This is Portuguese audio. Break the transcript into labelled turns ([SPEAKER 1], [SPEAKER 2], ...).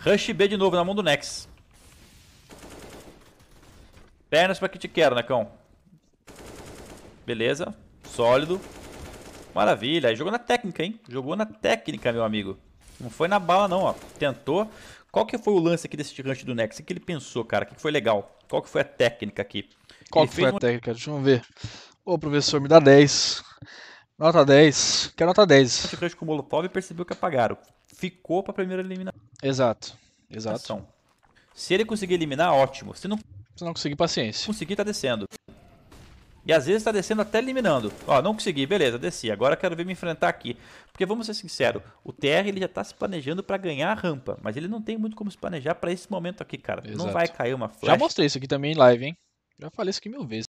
[SPEAKER 1] Rush B de novo na mão do Nex. Pernas pra que te quero, Necão. Beleza. Sólido. Maravilha. jogou na técnica, hein? Jogou na técnica, meu amigo. Não foi na bala, não, ó. Tentou. Qual que foi o lance aqui desse rush do Nex? O que ele pensou, cara? O que foi legal? Qual que foi a técnica aqui? Qual ele que foi um... a técnica? Deixa eu ver. Ô, professor, me dá 10. Nota 10. Quero nota 10. O rush com o Molotov percebeu que apagaram. Ficou pra primeira eliminação. Exato, exato. Ação. Se ele conseguir eliminar, ótimo. Se não, se não conseguir, paciência. Conseguir, tá descendo. E às vezes tá descendo até eliminando. Ó, não consegui, beleza, desci. Agora quero ver me enfrentar aqui. Porque vamos ser sinceros, o TR ele já tá se planejando para ganhar a rampa, mas ele não tem muito como se planejar para esse momento aqui, cara. Exato. Não vai cair uma flecha. Já mostrei isso aqui também em live, hein? Já falei isso aqui mil vezes.